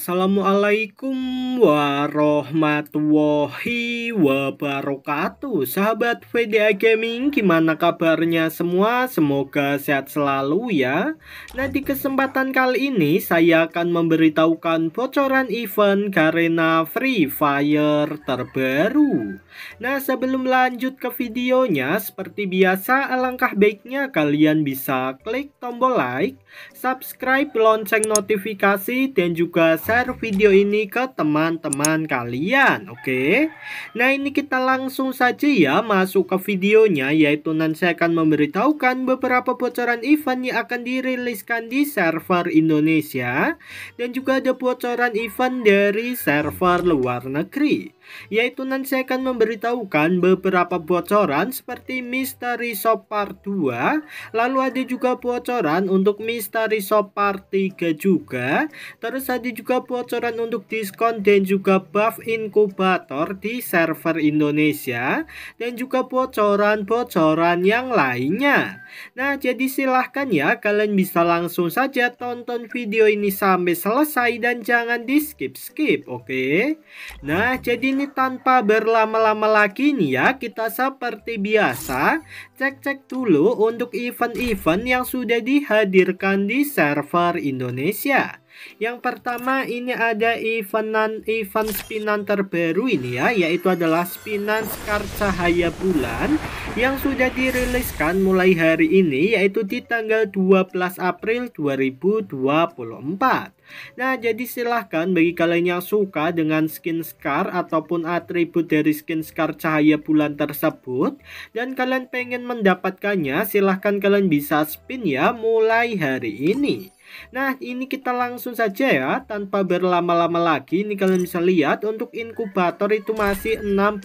Assalamualaikum warahmatullahi wabarakatuh Sahabat VDA Gaming gimana kabarnya semua semoga sehat selalu ya Nah di kesempatan kali ini saya akan memberitahukan bocoran event Garena Free Fire terbaru Nah sebelum lanjut ke videonya seperti biasa alangkah baiknya kalian bisa klik tombol like Subscribe lonceng notifikasi dan juga share video ini ke teman-teman kalian oke okay? nah ini kita langsung saja ya masuk ke videonya yaitu nanti saya akan memberitahukan beberapa bocoran event yang akan diriliskan di server Indonesia dan juga ada bocoran event dari server luar negeri yaitu nanti saya akan memberitahukan beberapa bocoran seperti Misteri Shop Part 2 lalu ada juga bocoran untuk Misteri Shop Part 3 juga terus ada juga bocoran untuk diskon dan juga buff inkubator di server Indonesia dan juga bocoran-bocoran yang lainnya. Nah, jadi silahkan ya kalian bisa langsung saja tonton video ini sampai selesai dan jangan di skip-skip, oke? Okay? Nah, jadi ini tanpa berlama-lama lagi nih ya, kita seperti biasa cek-cek dulu untuk event-event yang sudah dihadirkan di server Indonesia. Yang pertama ini ada eventan event spinan terbaru ini ya, yaitu adalah spinan Scar Cahaya Bulan yang sudah diriliskan mulai hari ini yaitu di tanggal 12 April 2024. Nah, jadi silahkan bagi kalian yang suka dengan skin Scar ataupun atribut dari skin Scar Cahaya Bulan tersebut dan kalian pengen mendapatkannya, silahkan kalian bisa spin ya mulai hari ini. Nah ini kita langsung saja ya tanpa berlama-lama lagi ini kalian bisa lihat untuk inkubator itu masih 64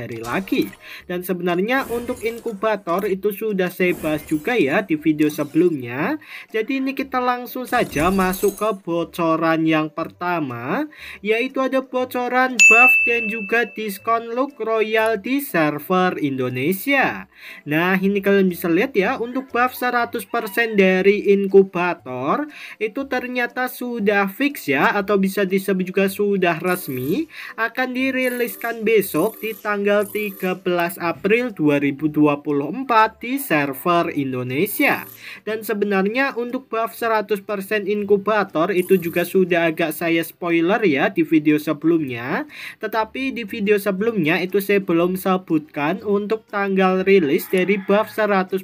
hari lagi dan sebenarnya untuk inkubator itu sudah saya bahas juga ya di video sebelumnya jadi ini kita langsung saja masuk ke bocoran yang pertama yaitu ada bocoran buff dan juga diskon look royalty server Indonesia nah ini kalian bisa lihat ya untuk buff 100% dari inkubator investor itu ternyata sudah fix ya atau bisa disebut juga sudah resmi akan diriliskan besok di tanggal 13 April 2024 di server Indonesia. Dan sebenarnya untuk buff 100% inkubator itu juga sudah agak saya spoiler ya di video sebelumnya. Tetapi di video sebelumnya itu saya belum sebutkan untuk tanggal rilis dari buff 100%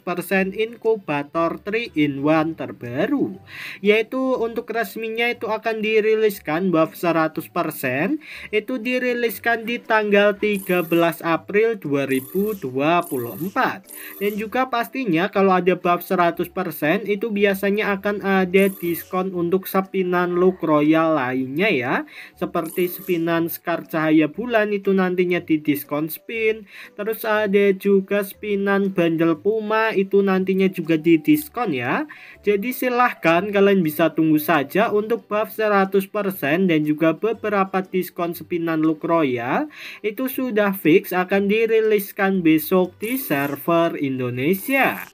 inkubator 3 in 1 terbaru yaitu untuk resminya itu akan diriliskan buff 100% itu diriliskan di tanggal 13 April 2024 dan juga pastinya kalau ada buff 100% itu biasanya akan ada diskon untuk sepinan look royal lainnya ya seperti sepinan Scar Cahaya Bulan itu nantinya di diskon spin terus ada juga spinan bandel Puma itu nantinya juga di diskon ya jadi silahkan Bahkan kalian bisa tunggu saja untuk buff 100% dan juga beberapa diskon spinan Look Royal itu sudah fix akan diriliskan besok di server Indonesia.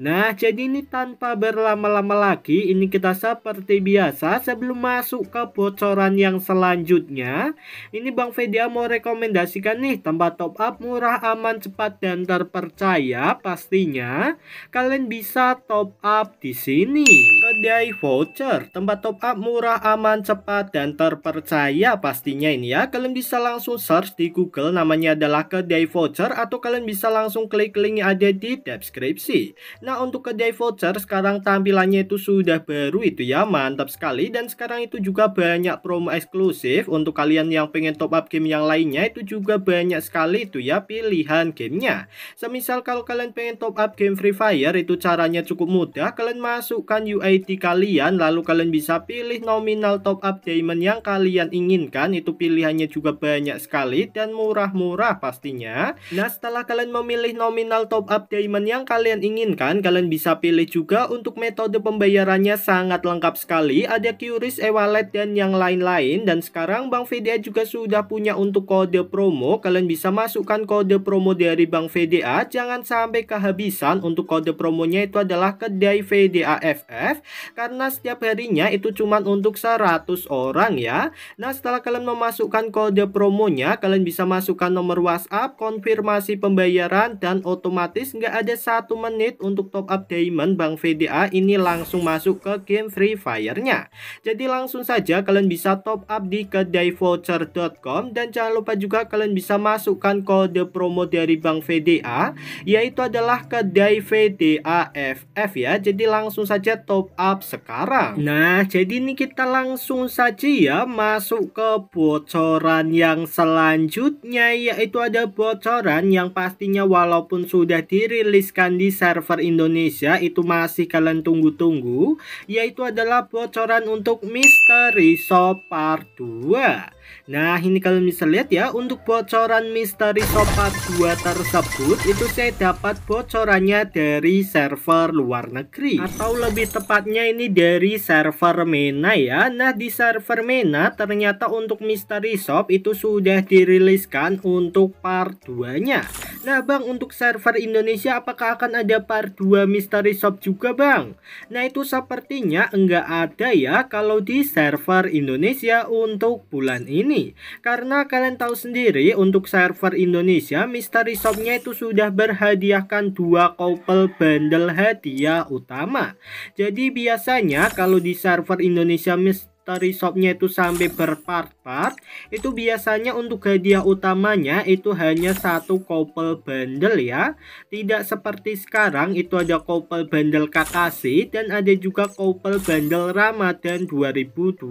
Nah, jadi ini tanpa berlama-lama lagi, ini kita seperti biasa sebelum masuk ke bocoran yang selanjutnya. Ini Bang Fedia mau rekomendasikan nih tempat top up murah, aman, cepat dan terpercaya pastinya. Kalian bisa top up di sini. Kedai voucher, tempat top up murah, aman, cepat, dan terpercaya pastinya ini ya. Kalian bisa langsung search di Google, namanya adalah kedai voucher, atau kalian bisa langsung klik link yang ada di deskripsi. Nah, untuk kedai voucher, sekarang tampilannya itu sudah baru itu ya, mantap sekali. Dan sekarang itu juga banyak promo eksklusif untuk kalian yang pengen top up game yang lainnya, itu juga banyak sekali itu ya pilihan gamenya. Semisal kalau kalian pengen top up game Free Fire, itu caranya cukup mudah, kalian masukkan UI security kalian lalu kalian bisa pilih nominal top up diamond yang kalian inginkan itu pilihannya juga banyak sekali dan murah-murah pastinya nah setelah kalian memilih nominal top up diamond yang kalian inginkan kalian bisa pilih juga untuk metode pembayarannya sangat lengkap sekali ada QRIS e-wallet dan yang lain-lain dan sekarang Bank VDA juga sudah punya untuk kode promo kalian bisa masukkan kode promo dari Bank VDA jangan sampai kehabisan untuk kode promonya itu adalah kedai VDA FF karena setiap harinya itu cuma untuk 100 orang ya. Nah setelah kalian memasukkan kode promonya, kalian bisa masukkan nomor WhatsApp, konfirmasi pembayaran, dan otomatis nggak ada satu menit untuk top up diamond Bank VDA ini langsung masuk ke game Free Fire-nya. Jadi langsung saja kalian bisa top up di kedai voucher.com dan jangan lupa juga kalian bisa masukkan kode promo dari Bank VDA yaitu adalah kedai VDA FF ya. Jadi langsung saja top up sekarang. Nah, jadi ini kita langsung saja ya masuk ke bocoran yang selanjutnya yaitu ada bocoran yang pastinya walaupun sudah diriliskan di server Indonesia itu masih kalian tunggu-tunggu yaitu adalah bocoran untuk Misteri Shop Part 2. Nah ini kalian bisa lihat ya untuk bocoran misteri sopat 2 tersebut itu saya dapat bocorannya dari server luar negeri atau lebih tepatnya ini dari server MENA ya Nah di server MENA ternyata untuk misteri shop itu sudah diriliskan untuk part 2 nya Nah bang untuk server Indonesia apakah akan ada part 2 misteri shop juga bang Nah itu sepertinya enggak ada ya kalau di server Indonesia untuk bulan ini ini. Karena kalian tahu sendiri untuk server Indonesia Misteri Shopnya itu sudah berhadiahkan dua couple bundle hadiah utama. Jadi biasanya kalau di server Indonesia Misteri shopnya itu sampai berpart-part itu biasanya untuk hadiah utamanya itu hanya satu couple bundle ya tidak seperti sekarang itu ada couple bundle Kakashi dan ada juga couple bundle Ramadan 2024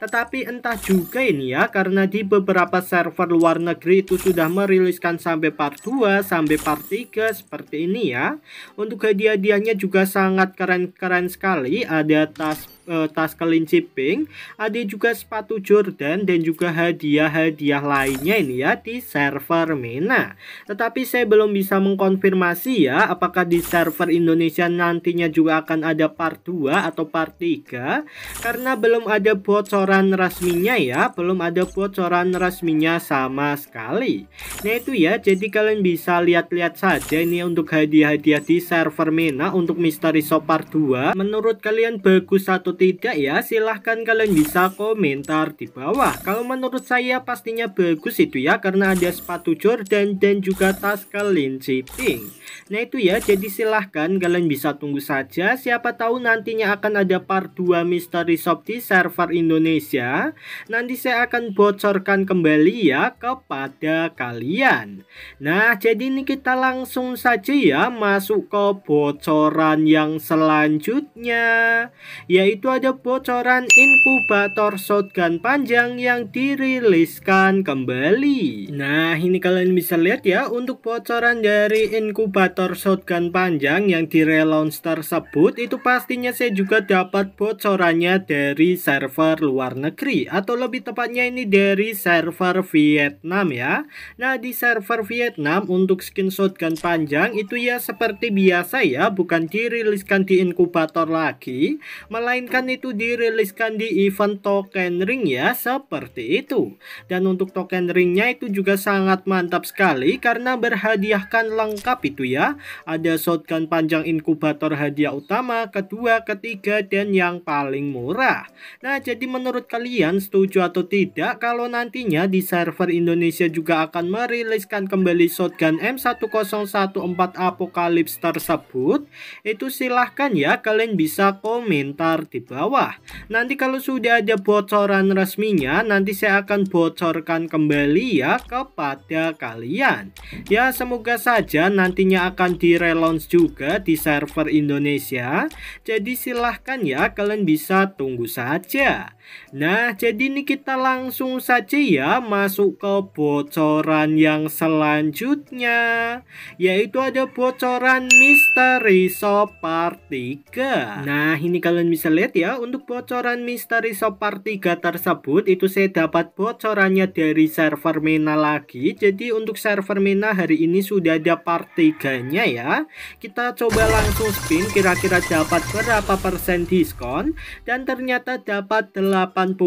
tetapi entah juga ini ya karena di beberapa server luar negeri itu sudah meriliskan sampai part 2 sampai part 3 seperti ini ya untuk hadiah-hadiahnya juga sangat keren-keren sekali ada tas uh, tas kelinci pink, ada juga sepatu Jordan dan juga hadiah-hadiah lainnya ini ya di server MENA. Tetapi saya belum bisa mengkonfirmasi ya apakah di server Indonesia nantinya juga akan ada part 2 atau part 3 karena belum ada bocoran resminya ya, belum ada bocoran resminya sama sekali. Nah itu ya, jadi kalian bisa lihat-lihat saja ini untuk hadiah-hadiah di server MENA untuk misteri Part 2. Menurut kalian bagus atau tidak ya? Silahkan kalian bisa komentar di bawah. Kalau menurut saya pastinya bagus itu ya karena ada sepatu Jordan dan juga tas kelinci pink. Nah itu ya, jadi silahkan kalian bisa tunggu saja. Siapa tahu nantinya akan ada part 2 misteri shop di server Indonesia. Nanti saya akan bocorkan kembali ya kepada kalian. Nah jadi ini kita langsung saja ya masuk ke bocoran yang selanjutnya yaitu itu ada bocoran inkubator shotgun panjang yang diriliskan kembali. Nah, ini kalian bisa lihat ya untuk bocoran dari inkubator shotgun panjang yang di relaunch tersebut itu pastinya saya juga dapat bocorannya dari server luar negeri atau lebih tepatnya ini dari server Vietnam ya. Nah, di server Vietnam untuk skin shotgun panjang itu ya seperti biasa ya, bukan diriliskan di inkubator lagi, melainkan kan itu diriliskan di event token ring ya seperti itu dan untuk token ringnya itu juga sangat mantap sekali karena berhadiahkan lengkap itu ya ada shotgun panjang inkubator hadiah utama kedua ketiga dan yang paling murah nah jadi menurut kalian setuju atau tidak kalau nantinya di server Indonesia juga akan meriliskan kembali shotgun M1014 Apocalypse tersebut itu silahkan ya kalian bisa komentar di di bawah. Nanti kalau sudah ada bocoran resminya, nanti saya akan bocorkan kembali ya kepada kalian. Ya, semoga saja nantinya akan di-relaunch juga di server Indonesia. Jadi silahkan ya, kalian bisa tunggu saja. Nah, jadi ini kita langsung saja ya masuk ke bocoran yang selanjutnya, yaitu ada bocoran misteri so part 3. Nah, ini kalian bisa lihat ya untuk bocoran misteri shop part 3 tersebut itu saya dapat bocorannya dari server Mina lagi jadi untuk server Mina hari ini sudah ada part 3 nya ya kita coba langsung spin kira-kira dapat berapa persen diskon dan ternyata dapat 85%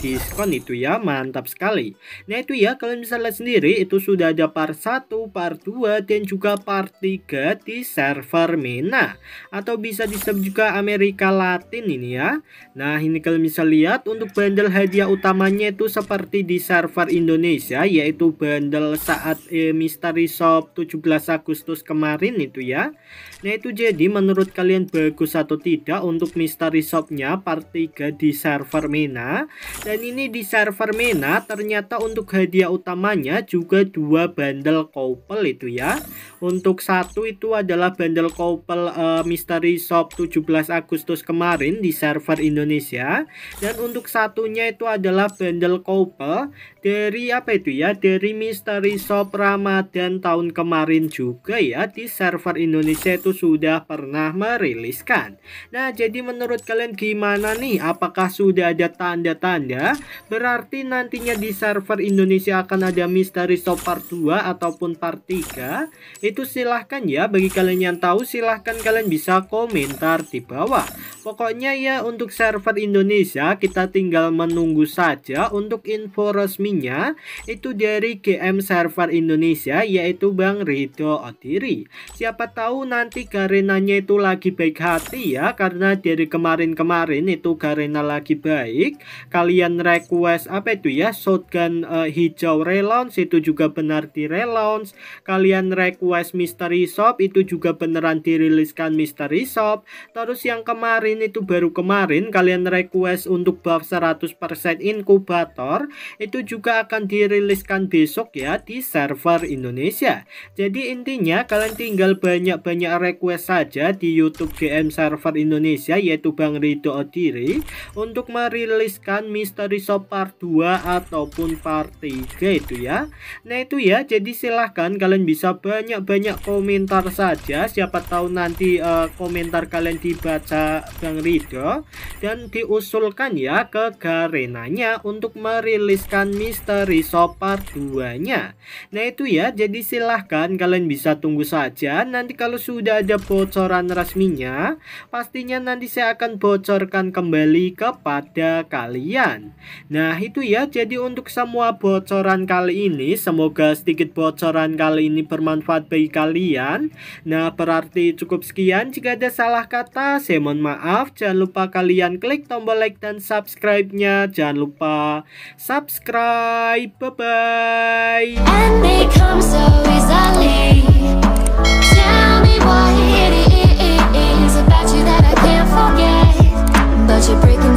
diskon itu ya mantap sekali nah itu ya kalian bisa lihat sendiri itu sudah ada part 1 part 2 dan juga part 3 di server Mina atau bisa disebut juga Amerika Latin ini ya. Nah, ini kalian bisa lihat untuk bandel hadiah utamanya itu seperti di server Indonesia yaitu bandel saat eh, Mystery Shop 17 Agustus kemarin itu ya. Nah, itu jadi menurut kalian bagus atau tidak untuk Misteri Shopnya part 3 di server MENA. Dan ini di server MENA ternyata untuk hadiah utamanya juga dua bandel couple itu ya. Untuk satu itu adalah bandel couple eh, Mystery Shop 17 Agustus kemarin di server Indonesia dan untuk satunya itu adalah bundle Couple dari apa itu ya dari Misteri Shop Ramadan tahun kemarin juga ya di server Indonesia itu sudah pernah meriliskan nah jadi menurut kalian gimana nih apakah sudah ada tanda-tanda berarti nantinya di server Indonesia akan ada Misteri Shop Part 2 ataupun Part 3 itu silahkan ya bagi kalian yang tahu silahkan kalian bisa komentar di bawah Pokoknya ya untuk server Indonesia kita tinggal menunggu saja untuk info resminya itu dari GM server Indonesia yaitu Bang Rito Odiri. Siapa tahu nanti karenanya itu lagi baik hati ya karena dari kemarin-kemarin itu Garena lagi baik. Kalian request apa itu ya shotgun uh, hijau relaunch itu juga benar di relaunch. Kalian request mystery shop itu juga beneran diriliskan mystery shop. Terus yang kemarin kemarin itu baru kemarin kalian request untuk buff 100% inkubator itu juga akan diriliskan besok ya di server Indonesia. Jadi intinya kalian tinggal banyak-banyak request saja di YouTube GM server Indonesia yaitu Bang Rido Odiri untuk meriliskan Misteri Shop Part 2 ataupun Part 3 itu ya. Nah itu ya jadi silahkan kalian bisa banyak-banyak komentar saja siapa tahu nanti uh, komentar kalian dibaca Bang Rido dan diusulkan ya ke Garenanya untuk meriliskan misteri sopar 2-nya. Nah itu ya, jadi silahkan kalian bisa tunggu saja. Nanti kalau sudah ada bocoran resminya, pastinya nanti saya akan bocorkan kembali kepada kalian. Nah itu ya, jadi untuk semua bocoran kali ini, semoga sedikit bocoran kali ini bermanfaat bagi kalian. Nah berarti cukup sekian, jika ada salah kata, saya mohon maaf maaf. Jangan lupa kalian klik tombol like dan subscribe-nya. Jangan lupa subscribe.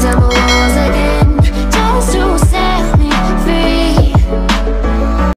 Bye-bye.